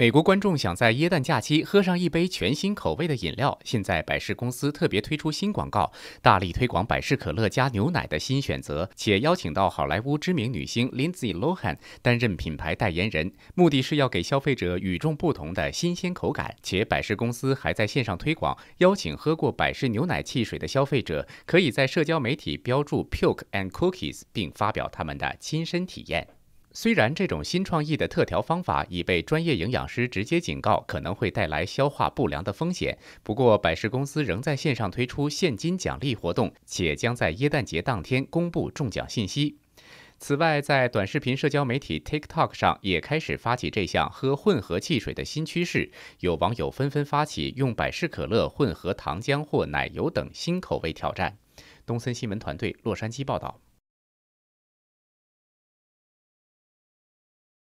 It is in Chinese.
美国观众想在耶诞假期喝上一杯全新口味的饮料，现在百事公司特别推出新广告，大力推广百事可乐加牛奶的新选择，且邀请到好莱坞知名女星 Lindsay Lohan 担任品牌代言人，目的是要给消费者与众不同的新鲜口感。且百事公司还在线上推广，邀请喝过百事牛奶汽水的消费者，可以在社交媒体标注 p u k k and Cookies 并发表他们的亲身体验。虽然这种新创意的特调方法已被专业营养师直接警告可能会带来消化不良的风险，不过百事公司仍在线上推出现金奖励活动，且将在耶诞节当天公布中奖信息。此外，在短视频社交媒体 TikTok 上也开始发起这项喝混合汽水的新趋势，有网友纷纷发起用百事可乐混合糖浆或奶油等新口味挑战。东森新闻团队洛杉矶报道。